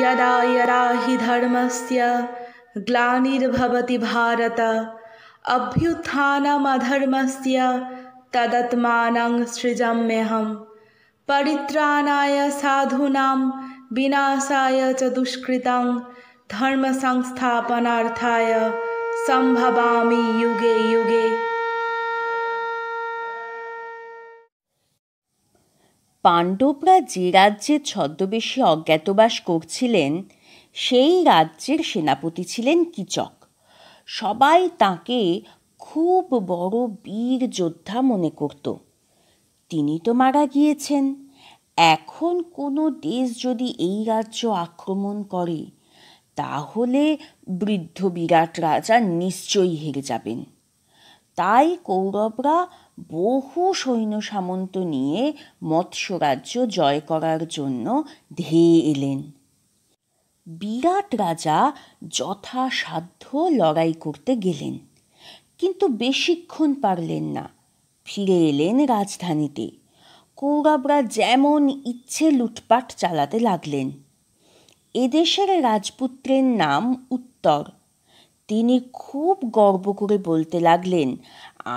यदा यदा हि धर्मस्य ग्लानिर्भवति भारत अभ्युत्थानमधर्मस्य तदत्मानं सृजम्यहं परित्राणाय साधूना विनाशाय च धर्म धर्मसंस्थापनार्थाय संभवामी युगे युगे পাণ্ডবরা যে রাজ্যে ছদ্মবেশে অজ্ঞাতবাস করছিলেন সেই রাজ্যের সেনাপতি ছিলেন কিচক সবাই তাকে খুব বড় বীর যোদ্ধা মনে করত তিনি তো মারা গিয়েছেন এখন কোনো দেশ যদি এই রাজ্য আক্রমণ করে তাহলে বৃদ্ধ বিরাট রাজা নিশ্চয়ই হেরে যাবেন তাই কৌরবরা বহু সৈন্য সামন্ত নিয়ে মৎস্যরাজ্য জয় করার জন্য ধেয়ে এলেন বিরাট রাজা যথাসাধ্য লড়াই করতে গেলেন কিন্তু বেশিক্ষণ পারলেন না ফিরে এলেন রাজধানীতে কৌরবরা যেমন ইচ্ছে লুটপাট চালাতে লাগলেন এদেশের রাজপুত্রের নাম উত্তর তিনি খুব গর্ব করে বলতে লাগলেন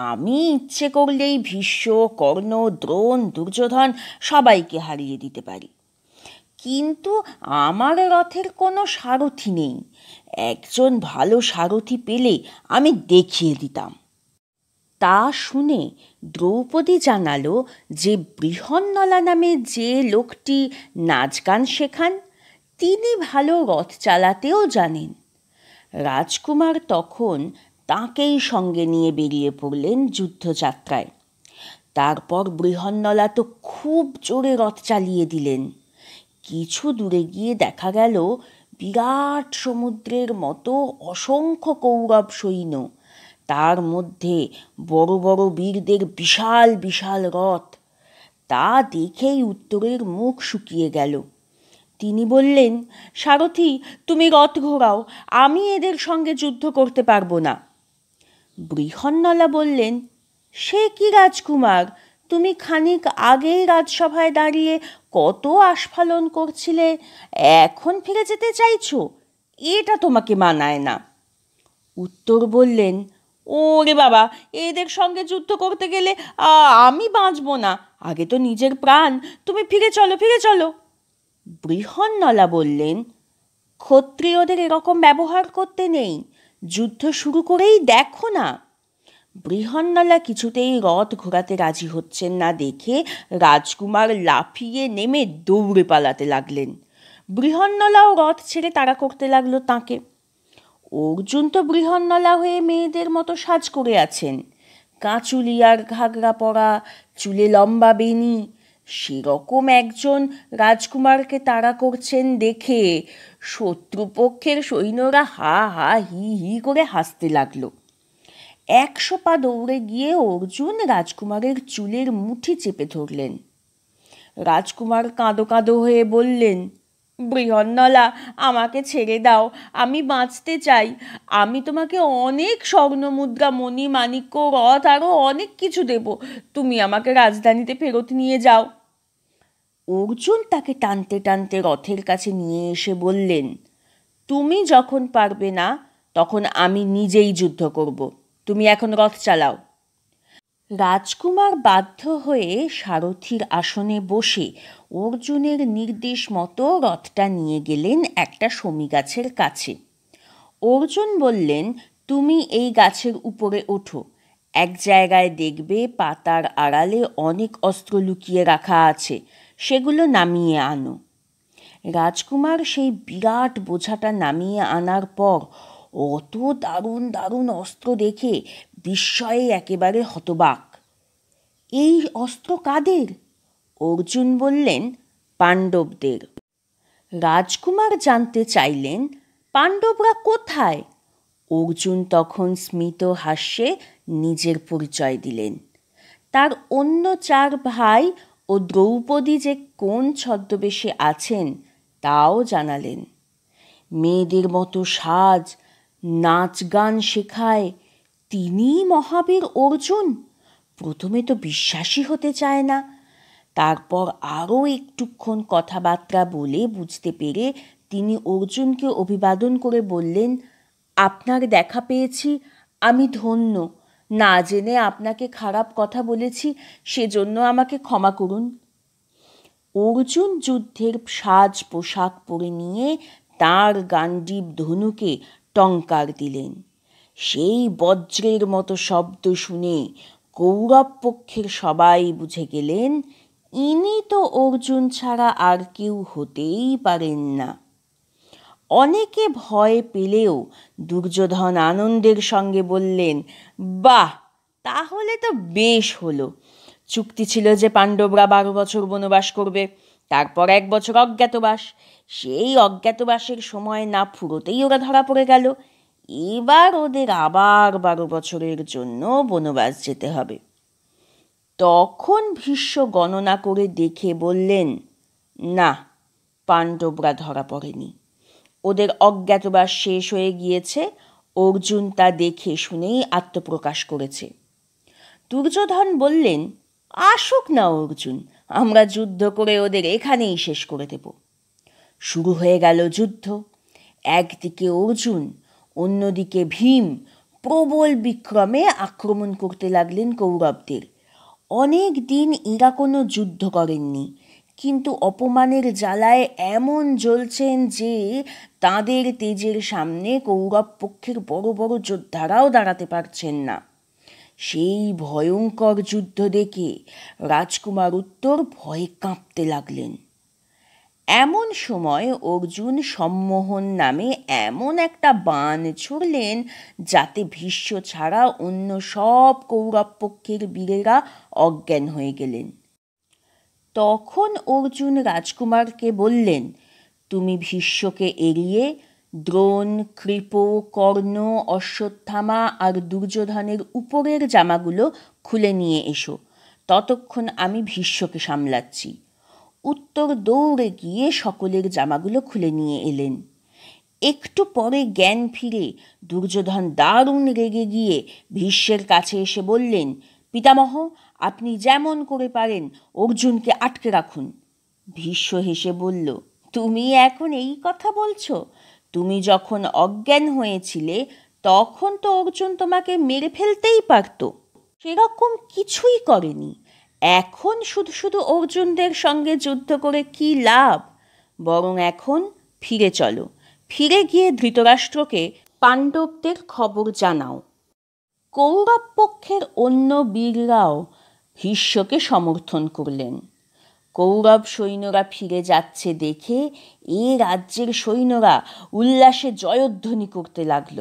আমি ইচ্ছে করলেই ভীষ্ম কর্ণ দ্রোণ দুর্যোধন সবাইকে হারিয়ে দিতে পারি কিন্তু আমার রথের কোনো সারথি নেই একজন ভালো সারথি পেলে আমি দেখিয়ে দিতাম তা শুনে দ্রৌপদী জানালো যে বৃহন্নলা নামে যে লোকটি নাচ গান শেখান তিনি ভালো রথ চালাতেও জানেন রাজকুমার তখন তাঁকেই সঙ্গে নিয়ে বেরিয়ে পড়লেন যুদ্ধযাত্রায় তারপর বৃহন্নলা তো খুব জোরে রথ চালিয়ে দিলেন কিছু দূরে গিয়ে দেখা গেল বিরাট সমুদ্রের মতো অসংখ্য কৌরব সৈন্য তার মধ্যে বড় বড় বীরদের বিশাল বিশাল রথ তা দেখেই উত্তরের মুখ শুকিয়ে গেল তিনি বললেন সারথি তুমি রথ ঘোরাও আমি এদের সঙ্গে যুদ্ধ করতে পারবো না বৃহন্নলা বললেন সে কি রাজকুমার তুমি খানিক আগেই রাজসভায় দাঁড়িয়ে কত আস্ফালন করছিলে এখন ফিরে যেতে চাইছো এটা তোমাকে মানায় না উত্তর বললেন ওরে বাবা এদের সঙ্গে যুদ্ধ করতে গেলে আমি বাঁচব না আগে তো নিজের প্রাণ তুমি ফিরে চলো ফিরে চলো বৃহন্নলা বললেন ক্ষত্রিয়দের এরকম ব্যবহার করতে নেই যুদ্ধ শুরু করেই দেখো না বৃহন্নলা কিছুতেই রথ ঘোরাতে রাজি হচ্ছেন না দেখে রাজকুমার লাফিয়ে নেমে দৌড়ে পালাতে লাগলেন বৃহন্নলাও রথ ছেড়ে তাড়া করতে লাগলো তাকে অর্জুন তো বৃহন্নলা হয়ে মেয়েদের মতো সাজ করে আছেন কাঁচুলিয়ার ঘাগরা পরা চুলে লম্বা বেনি সেরকম একজন রাজকুমারকে তাড়া করছেন দেখে শত্রুপক্ষের সৈন্যরা হা হা হি হি করে হাসতে লাগলো একশো পা দৌড়ে গিয়ে অর্জুন রাজকুমারের চুলের মুঠি চেপে ধরলেন রাজকুমার কাঁদো কাঁদো হয়ে বললেন বৃহন্নলা আমাকে ছেড়ে দাও আমি বাঁচতে চাই আমি তোমাকে অনেক স্বর্ণ মুদ্রা মণি মাণিক্য রথ আরও অনেক কিছু দেব তুমি আমাকে রাজধানীতে ফেরত নিয়ে যাও অর্জুন তাকে টানতে টানতে রথের কাছে নিয়ে এসে বললেন তুমি যখন পারবে না তখন আমি নিজেই যুদ্ধ করব তুমি এখন রথ চালাও রাজকুমার বাধ্য হয়ে সারথির আসনে বসে অর্জুনের নির্দেশ মতো রথটা নিয়ে গেলেন একটা সমি গাছের কাছে অর্জুন বললেন তুমি এই গাছের উপরে ওঠো এক জায়গায় দেখবে পাতার আড়ালে অনেক অস্ত্র লুকিয়ে রাখা আছে সেগুলো নামিয়ে আনো রাজকুমার সেই বিরাট বোঝাটা নামিয়ে আনার পর অত দারুণ দারুণ অস্ত্র দেখে বিস্ময়ে একেবারে হতবাক এই অস্ত্র কাদের অর্জুন বললেন পাণ্ডবদের রাজকুমার জানতে চাইলেন পাণ্ডবরা কোথায় অর্জুন তখন স্মিত হাস্যে নিজের পরিচয় দিলেন তার অন্য চার ভাই ও দ্রৌপদী যে কোন ছদ্মবেশে আছেন তাও জানালেন মেয়েদের মতো সাজ নাচ গান শেখায় তিনি মহাবীর অর্জুন প্রথমে তো বিশ্বাসী হতে চায় না তারপর আরও একটুক্ষণ কথাবার্তা বলে বুঝতে পেরে তিনি অর্জুনকে অভিবাদন করে বললেন আপনার দেখা পেয়েছি আমি ধন্য না জেনে আপনাকে খারাপ কথা বলেছি সেজন্য আমাকে ক্ষমা করুন অর্জুন যুদ্ধের সাজ পোশাক পরে নিয়ে তার গান্ডীব ধনুকে টঙ্কার দিলেন সেই বজ্রের মতো শব্দ শুনে কৌরব পক্ষের সবাই বুঝে গেলেন ইনি তো অর্জুন ছাড়া আর কেউ হতেই পারেন না অনেকে ভয় পেলেও দুর্যোধন আনন্দের সঙ্গে বললেন বাহ তাহলে তো বেশ হলো চুক্তি ছিল যে পাণ্ডবরা বারো বছর বনবাস করবে তারপর এক বছর অজ্ঞাতবাস সেই অজ্ঞাতবাসের সময় না ফুরোতেই ওরা ধরা পড়ে গেল এবার ওদের আবার বারো বছরের জন্য বনবাস যেতে হবে তখন ভীষ্ম গণনা করে দেখে বললেন না পাণ্ডবরা ধরা পড়েনি ওদের অজ্ঞাতবাস শেষ হয়ে গিয়েছে অর্জুন তা দেখে শুনেই আত্মপ্রকাশ করেছে দুর্যোধন বললেন আসুক না অর্জুন আমরা যুদ্ধ করে ওদের এখানেই শেষ করে দেব শুরু হয়ে গেল যুদ্ধ একদিকে অর্জুন অন্যদিকে ভীম প্রবল বিক্রমে আক্রমণ করতে লাগলেন কৌরবদের অনেক দিন ইরা কোনো যুদ্ধ করেননি কিন্তু অপমানের জ্বালায় এমন জ্বলছেন যে তাঁদের তেজের সামনে কৌরব পক্ষের বড় বড় যোদ্ধারাও দাঁড়াতে পারছেন না সেই ভয়ঙ্কর যুদ্ধ দেখে রাজকুমার উত্তর ভয়ে কাঁপতে লাগলেন এমন সময় অর্জুন সম্মোহন নামে এমন একটা বান ছুড়লেন যাতে ভীষ্ম ছাড়া অন্য সব কৌরব পক্ষের বীরেরা অজ্ঞান হয়ে গেলেন তখন অর্জুন রাজকুমারকে বললেন তুমি ভীষ্মকে এড়িয়ে দ্রোণ কৃপ কর্ণ অশ্বত্থামা আর দুর্যোধনের উপরের জামাগুলো খুলে নিয়ে এসো ততক্ষণ আমি ভীষ্মকে সামলাচ্ছি উত্তর দৌড়ে গিয়ে সকলের জামাগুলো খুলে নিয়ে এলেন একটু পরে জ্ঞান ফিরে দুর্যোধন দারুণ রেগে গিয়ে ভীষ্মের কাছে এসে বললেন পিতামহ আপনি যেমন করে পারেন অর্জুনকে আটকে রাখুন ভীষ্ম হেসে বলল তুমি এখন এই কথা বলছো তুমি যখন অজ্ঞান হয়েছিলে তখন তো অর্জুন তোমাকে মেরে ফেলতেই পারত সেরকম কিছুই করেনি এখন শুধু শুধু অর্জুনদের সঙ্গে যুদ্ধ করে কি লাভ বরং এখন ফিরে চলো ফিরে গিয়ে ধৃতরাষ্ট্রকে পাণ্ডবদের খবর জানাও কৌরব পক্ষের অন্য বীররাও হিস্যকে সমর্থন করলেন কৌরব সৈন্যরা ফিরে যাচ্ছে দেখে এ রাজ্যের সৈন্যরা উল্লাসে জয়ধ্বনি করতে লাগল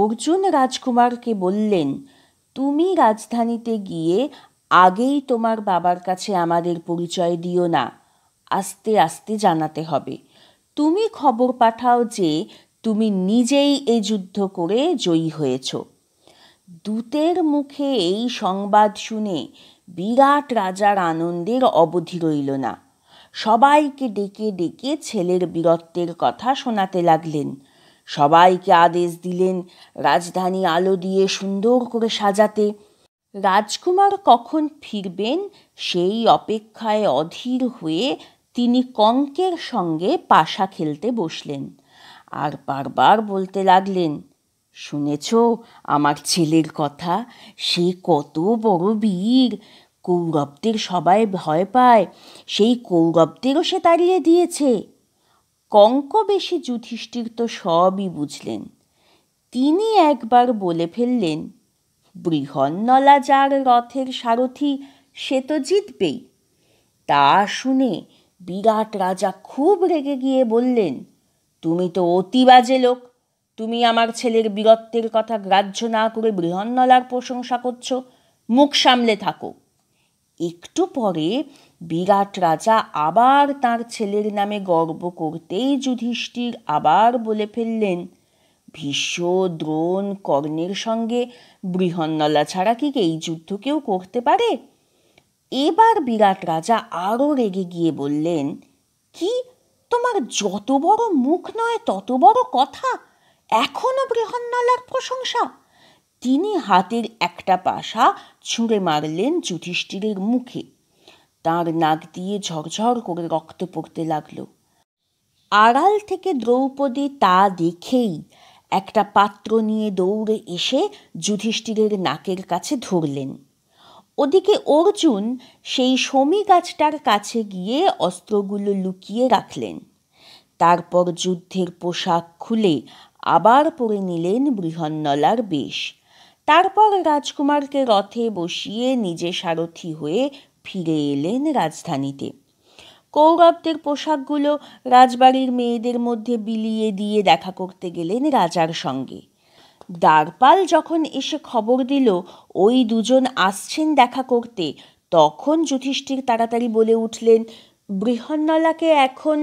অর্জুন রাজকুমারকে বললেন তুমি রাজধানীতে গিয়ে আগেই তোমার বাবার কাছে আমাদের পরিচয় দিও না আস্তে আস্তে জানাতে হবে তুমি খবর পাঠাও যে তুমি নিজেই এই যুদ্ধ করে জয়ী হয়েছো দূতের মুখে এই সংবাদ শুনে বিরাট রাজার আনন্দের অবধি রইল না সবাইকে ডেকে ডেকে ছেলের বীরত্বের কথা শোনাতে লাগলেন সবাইকে আদেশ দিলেন রাজধানী আলো দিয়ে সুন্দর করে সাজাতে রাজকুমার কখন ফিরবেন সেই অপেক্ষায় অধীর হয়ে তিনি কঙ্কের সঙ্গে পাশা খেলতে বসলেন আর বারবার বলতে লাগলেন শুনেছ আমার ছেলের কথা সে কত বড় বীর কৌরবদের সবাই ভয় পায় সেই কৌরবদেরও সে তাড়িয়ে দিয়েছে কঙ্ক বেশি যুধিষ্ঠির তো সবই বুঝলেন তিনি একবার বলে ফেললেন বৃহন্নলা যার রথের সারথি সে তো জিতবেই তা শুনে বিরাট রাজা খুব রেগে গিয়ে বললেন তুমি তো অতিবাজে লোক তুমি আমার ছেলের বীরত্বের কথা গ্রাহ্য না করে বৃহন্নলার প্রশংসা করছো মুখ সামলে থাকো একটু পরে বিরাট রাজা আবার তার ছেলের নামে গর্ব করতেই যুধিষ্ঠির আবার বলে ফেললেন ভীষ্ম দ্রোণ কর্ণের সঙ্গে বৃহন্নলা ছাড়া কি এই যুদ্ধ কেউ করতে পারে এবার বিরাট রাজা আরও রেগে গিয়ে বললেন কি তোমার যত বড় মুখ নয় তত বড় কথা এখনও বৃহন্নলার প্রশংসা তিনি হাতের একটা পাশা ছুঁড়ে মারলেন যুধিষ্ঠিরের মুখে তার নাক দিয়ে ঝরঝর করে রক্ত পড়তে লাগল আড়াল থেকে দ্রৌপদী তা দেখেই একটা পাত্র নিয়ে দৌড়ে এসে যুধিষ্ঠিরের নাকের কাছে ধরলেন ওদিকে অর্জুন সেই সমী গাছটার কাছে গিয়ে অস্ত্রগুলো লুকিয়ে রাখলেন তারপর যুদ্ধের পোশাক খুলে আবার পরে নিলেন বৃহন্নলার বেশ তারপর রাজকুমারকে রথে বসিয়ে নিজে সারথি হয়ে ফিরে এলেন রাজধানীতে কৌরবদের পোশাকগুলো রাজবাড়ির মেয়েদের মধ্যে বিলিয়ে দিয়ে দেখা করতে গেলেন রাজার সঙ্গে দ্বারপাল যখন এসে খবর দিল ওই দুজন আসছেন দেখা করতে তখন যুধিষ্ঠির তাড়াতাড়ি বলে উঠলেন বৃহন্নলাকে এখন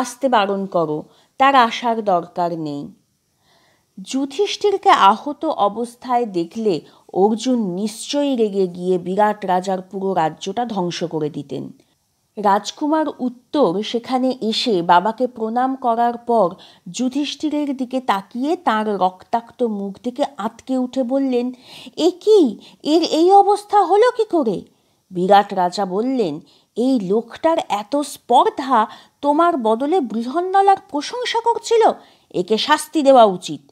আসতে বারণ করো তার আসার দরকার নেই যুধিষ্ঠিরকে আহত অবস্থায় দেখলে অর্জুন নিশ্চয়ই রেগে গিয়ে বিরাট রাজার পুরো রাজ্যটা ধ্বংস করে দিতেন রাজকুমার উত্তর সেখানে এসে বাবাকে প্রণাম করার পর যুধিষ্ঠিরের দিকে তাকিয়ে তার রক্তাক্ত মুখ থেকে আটকে উঠে বললেন এ কি এর এই অবস্থা হলো কি করে বিরাট রাজা বললেন এই লোকটার এত স্পর্ধা তোমার বদলে বৃহন্নলার প্রশংসা করছিল একে শাস্তি দেওয়া উচিত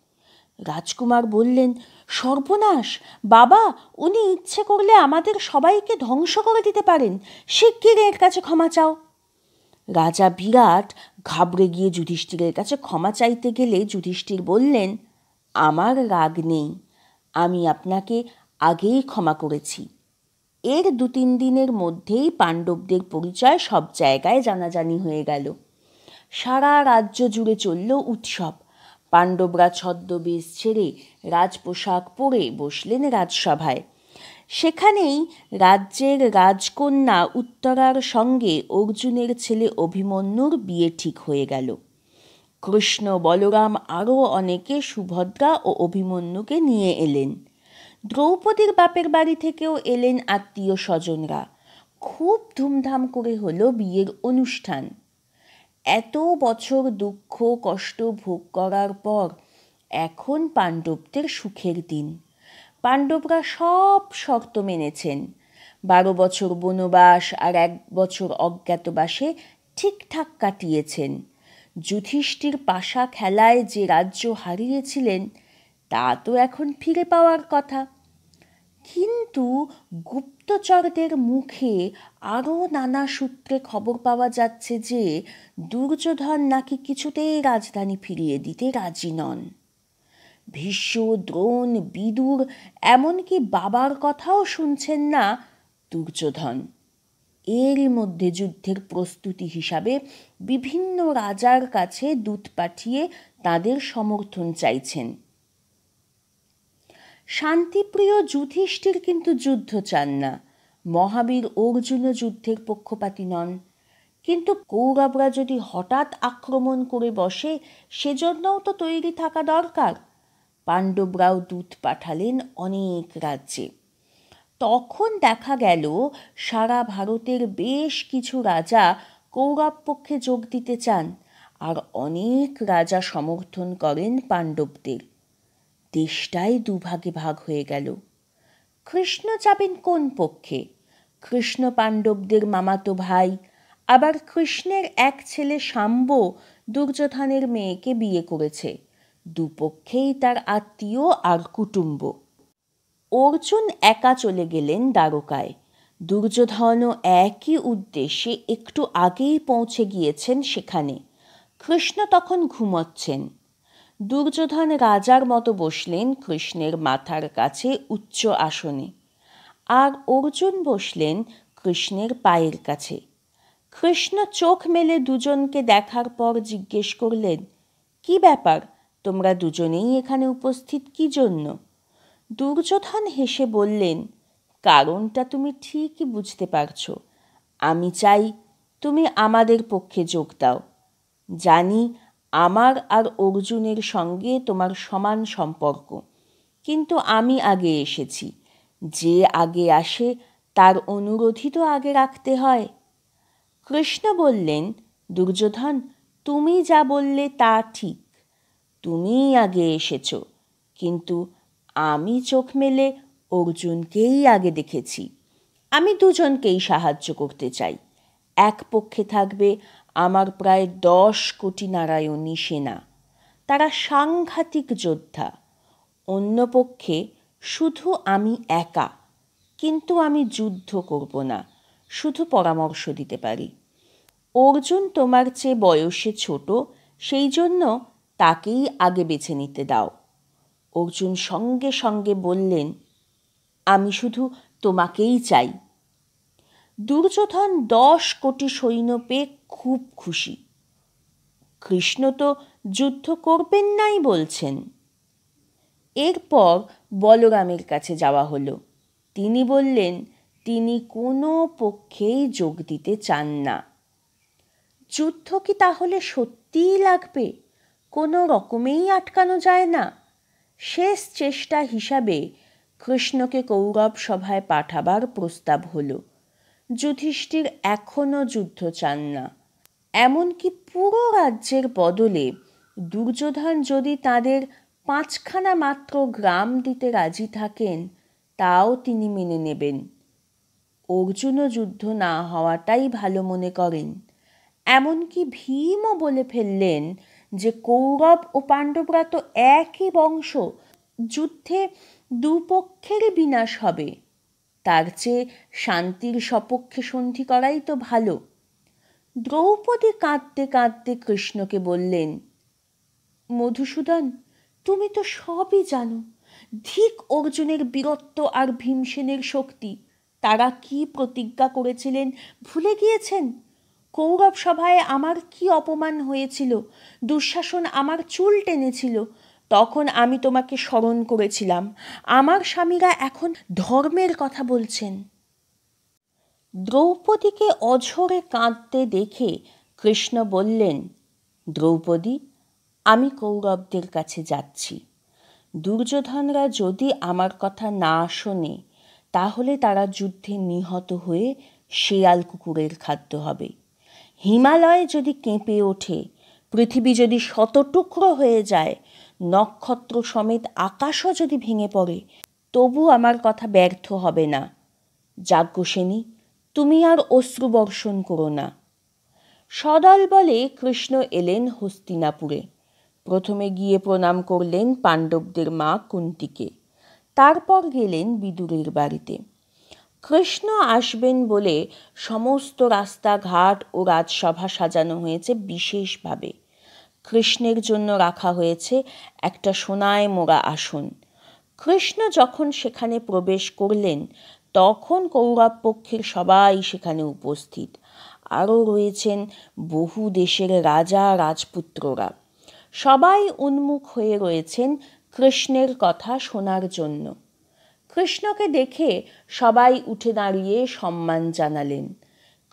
রাজকুমার বললেন সর্বনাশ বাবা উনি ইচ্ছে করলে আমাদের সবাইকে ধ্বংস করে দিতে পারেন শিগগির এর কাছে ক্ষমা চাও রাজা বিরাট ঘাবড়ে গিয়ে যুধিষ্ঠিরের কাছে ক্ষমা চাইতে গেলে যুধিষ্ঠির বললেন আমার রাগ নেই আমি আপনাকে আগেই ক্ষমা করেছি এর দু তিন দিনের মধ্যেই পাণ্ডবদের পরিচয় সব জায়গায় জানাজানি হয়ে গেল সারা রাজ্য জুড়ে চলল উৎসব পাণ্ডবরা ছদ্মবেশ ছেড়ে রাজপোশাক পরে বসলেন রাজসভায় সেখানেই রাজ্যের রাজকন্যা উত্তরার সঙ্গে অর্জুনের ছেলে অভিমন্যুর বিয়ে ঠিক হয়ে গেল কৃষ্ণ বলরাম আরও অনেকে সুভদ্রা ও অভিমন্যুকে নিয়ে এলেন দ্রৌপদীর বাপের বাড়ি থেকেও এলেন আত্মীয় স্বজনরা খুব ধুমধাম করে হলো বিয়ের অনুষ্ঠান এত বছর দুঃখ কষ্ট ভোগ করার পর এখন পাণ্ডবদের সুখের দিন পাণ্ডবরা সব শর্ত মেনেছেন বারো বছর বনবাস আর এক বছর অজ্ঞাতবাসে ঠিকঠাক কাটিয়েছেন যুধিষ্ঠির পাশা খেলায় যে রাজ্য হারিয়েছিলেন তা তো এখন ফিরে পাওয়ার কথা কিন্তু গুপ্ত গুপ্তচরদের মুখে আরও নানা সূত্রে খবর পাওয়া যাচ্ছে যে দুর্যোধন নাকি কিছুতেই রাজধানী ফিরিয়ে দিতে রাজি নন ভীষ্ম দ্রোণ বিদুর এমনকি বাবার কথাও শুনছেন না দুর্যোধন এরই মধ্যে যুদ্ধের প্রস্তুতি হিসাবে বিভিন্ন রাজার কাছে দূত পাঠিয়ে তাদের সমর্থন চাইছেন শান্তিপ্রিয় যুধিষ্ঠির কিন্তু যুদ্ধ চান না মহাবীর অর্জুন যুদ্ধের পক্ষপাতী নন কিন্তু কৌরবরা যদি হঠাৎ আক্রমণ করে বসে সেজন্যও তো তৈরি থাকা দরকার পাণ্ডবরাও দূত পাঠালেন অনেক রাজ্যে তখন দেখা গেল সারা ভারতের বেশ কিছু রাজা কৌরব পক্ষে যোগ দিতে চান আর অনেক রাজা সমর্থন করেন পাণ্ডবদের দেশটাই দুভাগে ভাগ হয়ে গেল কৃষ্ণ চাবেন কোন পক্ষে কৃষ্ণ পাণ্ডবদের মামাতো ভাই আবার কৃষ্ণের এক ছেলে শাম্ব দুর্যোধনের মেয়েকে বিয়ে করেছে দুপক্ষেই তার আত্মীয় আর কুটুম্ব অর্জুন একা চলে গেলেন দ্বারকায় দুর্যোধনও একই উদ্দেশ্যে একটু আগেই পৌঁছে গিয়েছেন সেখানে কৃষ্ণ তখন ঘুমোচ্ছেন দুর্যোধন রাজার মতো বসলেন কৃষ্ণের মাথার কাছে উচ্চ আসনে আর অর্জুন বসলেন কৃষ্ণের পায়ের কাছে কৃষ্ণ চোখ মেলে দুজনকে দেখার পর জিজ্ঞেস করলেন কি ব্যাপার তোমরা দুজনেই এখানে উপস্থিত কি জন্য দুর্যোধন হেসে বললেন কারণটা তুমি ঠিকই বুঝতে পারছো আমি চাই তুমি আমাদের পক্ষে যোগ দাও জানি আমার আর অর্জুনের সঙ্গে তোমার সমান সম্পর্ক কিন্তু আমি আগে এসেছি যে আগে আসে তার অনুরোধই তো আগে রাখতে হয় কৃষ্ণ বললেন দুর্যোধন তুমি যা বললে তা ঠিক তুমি আগে এসেছ কিন্তু আমি চোখ মেলে অর্জুনকেই আগে দেখেছি আমি দুজনকেই সাহায্য করতে চাই এক পক্ষে থাকবে আমার প্রায় দশ কোটি নারায়ণী সেনা তারা সাংঘাতিক যোদ্ধা অন্য পক্ষে শুধু আমি একা কিন্তু আমি যুদ্ধ করব না শুধু পরামর্শ দিতে পারি অর্জুন তোমার চেয়ে বয়সে ছোট সেই জন্য তাকেই আগে বেছে নিতে দাও অর্জুন সঙ্গে সঙ্গে বললেন আমি শুধু তোমাকেই চাই দুর্যোধন দশ কোটি সৈন্য পেয়ে খুব খুশি কৃষ্ণ তো যুদ্ধ করবেন নাই বলছেন এরপর বলরামের কাছে যাওয়া হলো তিনি বললেন তিনি কোনো পক্ষেই যোগ দিতে চান না যুদ্ধ কি তাহলে সত্যিই লাগবে কোনো রকমেই আটকানো যায় না শেষ চেষ্টা হিসাবে কৃষ্ণকে কৌরব সভায় পাঠাবার প্রস্তাব হলো যুধিষ্ঠির এখনও যুদ্ধ চান না এমনকি পুরো রাজ্যের বদলে দুর্যোধন যদি তাদের পাঁচখানা মাত্র গ্রাম দিতে রাজি থাকেন তাও তিনি মেনে নেবেন অর্জুনও যুদ্ধ না হওয়াটাই ভালো মনে করেন এমনকি ভীমও বলে ফেললেন যে কৌরব ও পাণ্ডবরা তো একই বংশ যুদ্ধে দুপক্ষেরই বিনাশ হবে তার চেয়ে শান্তির সপক্ষে সন্ধি করাই তো ভালো দ্রৌপদী কাঁদতে কাঁদতে কৃষ্ণকে বললেন মধুসূদন তুমি তো সবই জানো ধিক অর্জুনের বীরত্ব আর ভীমসেনের শক্তি তারা কি প্রতিজ্ঞা করেছিলেন ভুলে গিয়েছেন কৌরব সভায় আমার কি অপমান হয়েছিল দুঃশাসন আমার চুল টেনেছিল তখন আমি তোমাকে স্মরণ করেছিলাম আমার স্বামীরা এখন ধর্মের কথা বলছেন দ্রৌপদীকে অঝরে কাঁদতে দেখে কৃষ্ণ বললেন দ্রৌপদী আমি কৌরবদের কাছে যাচ্ছি দুর্যোধনরা যদি আমার কথা না শোনে তাহলে তারা যুদ্ধে নিহত হয়ে শিয়াল কুকুরের খাদ্য হবে হিমালয় যদি কেঁপে ওঠে পৃথিবী যদি শত টুকরো হয়ে যায় নক্ষত্র সমেত আকাশও যদি ভেঙে পড়ে তবু আমার কথা ব্যর্থ হবে না যাজ্ঞসেনী তুমি আর অশ্রু বর্ষণ করো না সদল বলে কৃষ্ণ এলেন হস্তিনাপুরে প্রথমে গিয়ে প্রণাম করলেন পাণ্ডবদের মা কুন্তিকে তারপর গেলেন বিদুরের বাড়িতে কৃষ্ণ আসবেন বলে সমস্ত রাস্তাঘাট ও রাজসভা সাজানো হয়েছে বিশেষভাবে কৃষ্ণের জন্য রাখা হয়েছে একটা সোনায় মোড়া আসন কৃষ্ণ যখন সেখানে প্রবেশ করলেন তখন কৌরব পক্ষের সবাই সেখানে উপস্থিত আরও রয়েছেন বহু দেশের রাজা রাজপুত্ররা সবাই উন্মুখ হয়ে রয়েছেন কৃষ্ণের কথা শোনার জন্য কৃষ্ণকে দেখে সবাই উঠে দাঁড়িয়ে সম্মান জানালেন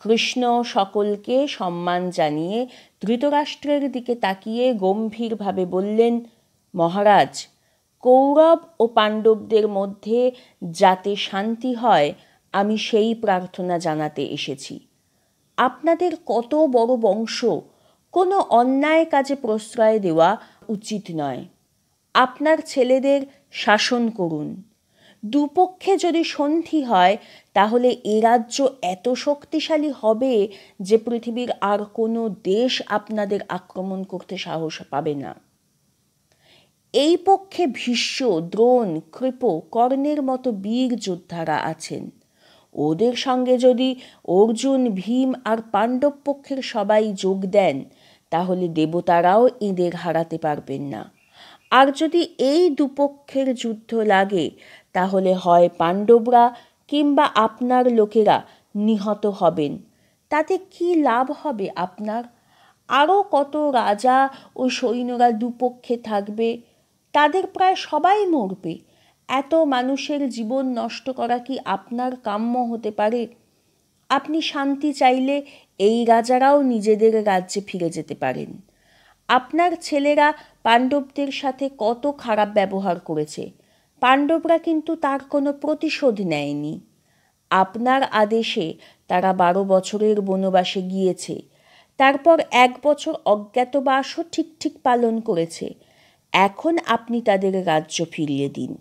কৃষ্ণ সকলকে সম্মান জানিয়ে ধৃতরাষ্ট্রের দিকে তাকিয়ে গম্ভীরভাবে বললেন মহারাজ কৌরব ও পাণ্ডবদের মধ্যে যাতে শান্তি হয় আমি সেই প্রার্থনা জানাতে এসেছি আপনাদের কত বড় বংশ কোনো অন্যায় কাজে প্রশ্রয় দেওয়া উচিত নয় আপনার ছেলেদের শাসন করুন দুপক্ষে যদি সন্ধি হয় তাহলে এ রাজ্য এত শক্তিশালী হবে যে পৃথিবীর আর কোনো দেশ আপনাদের আক্রমণ করতে সাহস পাবে না এই পক্ষে ভীষ্ম দ্রোণ কৃপ কর্ণের মতো বীর যোদ্ধারা আছেন ওদের সঙ্গে যদি অর্জুন ভীম আর পাণ্ডব পক্ষের সবাই যোগ দেন তাহলে দেবতারাও এদের হারাতে পারবেন না আর যদি এই দুপক্ষের যুদ্ধ লাগে তাহলে হয় পাণ্ডবরা কিংবা আপনার লোকেরা নিহত হবেন তাতে কি লাভ হবে আপনার আরও কত রাজা ও সৈন্যরা দুপক্ষে থাকবে তাদের প্রায় সবাই মরবে এত মানুষের জীবন নষ্ট করা কি আপনার কাম্য হতে পারে আপনি শান্তি চাইলে এই রাজারাও নিজেদের রাজ্যে ফিরে যেতে পারেন আপনার ছেলেরা পাণ্ডবদের সাথে কত খারাপ ব্যবহার করেছে পাণ্ডবরা কিন্তু তার কোনো প্রতিশোধ নেয়নি আপনার আদেশে তারা বারো বছরের বনবাসে গিয়েছে তারপর এক বছর অজ্ঞাতবাসও ঠিক ঠিক পালন করেছে এখন আপনি তাদের রাজ্য ফিরিয়ে দিন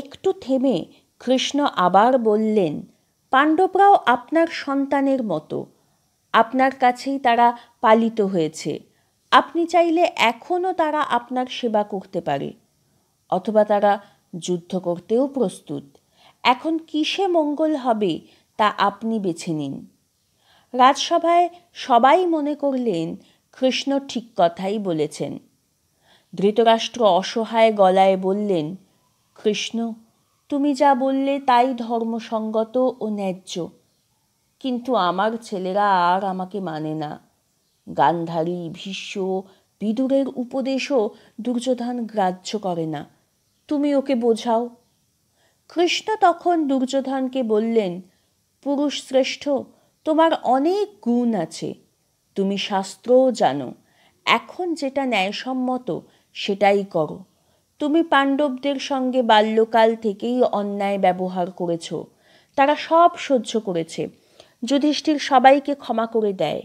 একটু থেমে কৃষ্ণ আবার বললেন পাণ্ডবরাও আপনার সন্তানের মতো আপনার কাছেই তারা পালিত হয়েছে আপনি চাইলে এখনও তারা আপনার সেবা করতে পারে অথবা তারা যুদ্ধ করতেও প্রস্তুত এখন কিসে মঙ্গল হবে তা আপনি বেছে নিন রাজসভায় সবাই মনে করলেন কৃষ্ণ ঠিক কথাই বলেছেন ধৃতরাষ্ট্র অসহায় গলায় বললেন কৃষ্ণ তুমি যা বললে তাই ধর্মসঙ্গত ও ন্যায্য কিন্তু আমার ছেলেরা আর আমাকে মানে না গান্ধারী ভীষ্ম বিদুরের উপদেশও দুর্যোধন গ্রাহ্য করে না তুমি ওকে বোঝাও কৃষ্ণ তখন দুর্যোধনকে বললেন পুরুষ শ্রেষ্ঠ তোমার অনেক গুণ আছে তুমি শাস্ত্রও জানো এখন যেটা ন্যায়সম্মত সেটাই করো তুমি পাণ্ডবদের সঙ্গে বাল্যকাল থেকেই অন্যায় ব্যবহার করেছ তারা সব সহ্য করেছে যুধিষ্ঠির সবাইকে ক্ষমা করে দেয়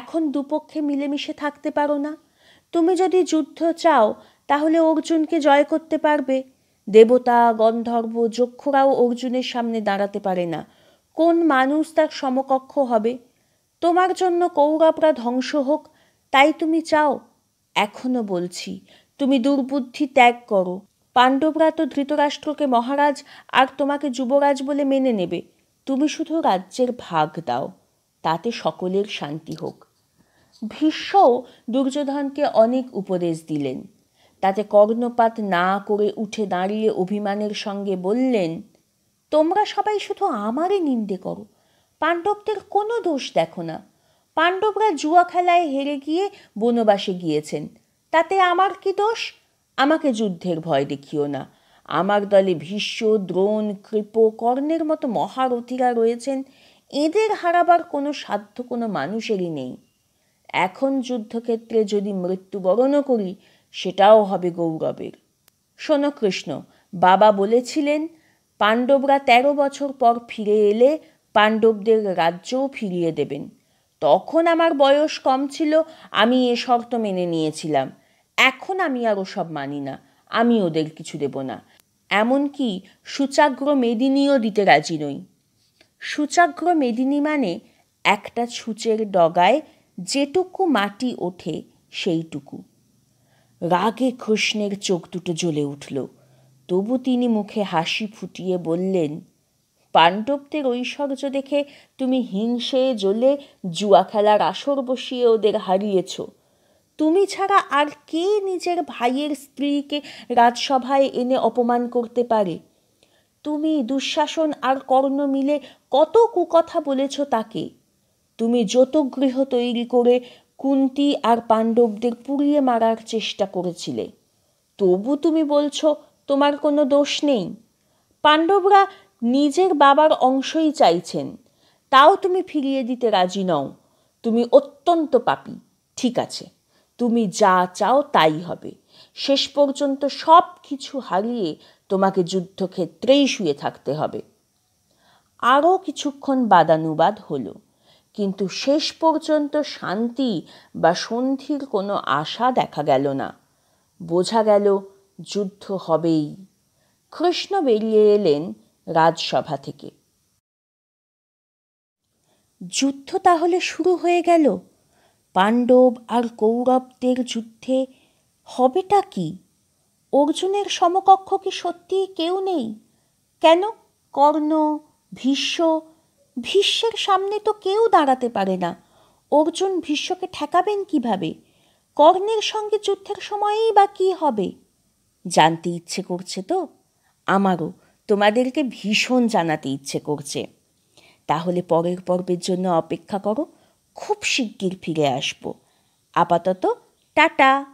এখন দুপক্ষে মিলেমিশে থাকতে পারো না তুমি যদি যুদ্ধ চাও তাহলে অর্জুনকে জয় করতে পারবে দেবতা গন্ধর্ব যক্ষরাও অর্জুনের সামনে দাঁড়াতে পারে না কোন মানুষ তার সমকক্ষ হবে তোমার জন্য কৌরবরা ধ্বংস হোক তাই তুমি চাও এখনো বলছি তুমি দুর্বুদ্ধি ত্যাগ করো পাণ্ডবরা তো ধৃতরাষ্ট্রকে মহারাজ আর তোমাকে যুবরাজ বলে মেনে নেবে তুমি শুধু রাজ্যের ভাগ দাও তাতে সকলের শান্তি হোক ভীষ্মও দুর্যোধনকে অনেক উপদেশ দিলেন তাতে কর্ণপাত না করে উঠে দাঁড়িয়ে অভিমানের সঙ্গে বললেন তোমরা সবাই শুধু আমারই নিন্দে করো পাণ্ডবদের কোনো দোষ দেখো না পাণ্ডবরা জুয়া খেলায় হেরে গিয়ে বনবাসে গিয়েছেন তাতে আমার কি দোষ আমাকে যুদ্ধের ভয় দেখিও না আমার দলে ভীষ্ম দ্রোণ কৃপ কর্ণের মতো মহারথীরা রয়েছেন এদের হারাবার কোনো সাধ্য কোনো মানুষেরই নেই এখন যুদ্ধক্ষেত্রে যদি মৃত্যুবরণও করি সেটাও হবে গৌরবের শোনো কৃষ্ণ বাবা বলেছিলেন পাণ্ডবরা ১৩ বছর পর ফিরে এলে পাণ্ডবদের রাজ্যও ফিরিয়ে দেবেন তখন আমার বয়স কম ছিল আমি এ শর্ত মেনে নিয়েছিলাম এখন আমি আর ওসব মানি না আমি ওদের কিছু দেব না এমনকি সূচাগ্র মেদিনীও দিতে রাজি নই সূচাগ্র মেদিনী মানে একটা ছুঁচের ডগায় যেটুকু মাটি ওঠে সেইটুকু রাগে খুশনের চোখ দুটো জ্বলে উঠল তবু তিনি মুখে হাসি ফুটিয়ে বললেন পাণ্ডবদের ঐশ্বর্য দেখে তুমি হিংসে জ্বলে জুয়া খেলার আসর বসিয়ে ওদের হারিয়েছ তুমি ছাড়া আর কে নিজের ভাইয়ের স্ত্রীকে রাজসভায় এনে অপমান করতে পারে তুমি দুঃশাসন আর কর্ণ মিলে কত কুকথা বলেছ তাকে তুমি যত গৃহ তৈরি করে কুন্তি আর পাণ্ডবদের পুড়িয়ে মারার চেষ্টা করেছিলে তবু তুমি বলছো তোমার কোনো দোষ নেই পাণ্ডবরা নিজের বাবার অংশই চাইছেন তাও তুমি ফিরিয়ে দিতে রাজি নও তুমি অত্যন্ত পাপি ঠিক আছে তুমি যা চাও তাই হবে শেষ পর্যন্ত সব কিছু হারিয়ে তোমাকে যুদ্ধক্ষেত্রেই শুয়ে থাকতে হবে আরও কিছুক্ষণ বাদানুবাদ হলো কিন্তু শেষ পর্যন্ত শান্তি বা সন্ধির কোনো আশা দেখা গেল না বোঝা গেল যুদ্ধ হবেই কৃষ্ণ বেরিয়ে এলেন রাজসভা থেকে যুদ্ধ তাহলে শুরু হয়ে গেল পাণ্ডব আর কৌরবদের যুদ্ধে হবেটা কি অর্জুনের সমকক্ষ কি সত্যিই কেউ নেই কেন কর্ণ ভীষ্ম ভীষ্মের সামনে তো কেউ দাঁড়াতে পারে না অর্জুন ভীষ্মকে ঠেকাবেন কিভাবে কর্ণের সঙ্গে যুদ্ধের সময়েই বা কী হবে জানতে ইচ্ছে করছে তো আমারও তোমাদেরকে ভীষণ জানাতে ইচ্ছে করছে তাহলে পরের পর্বের জন্য অপেক্ষা করো খুব শিগগির ফিরে আসবো আপাতত টাটা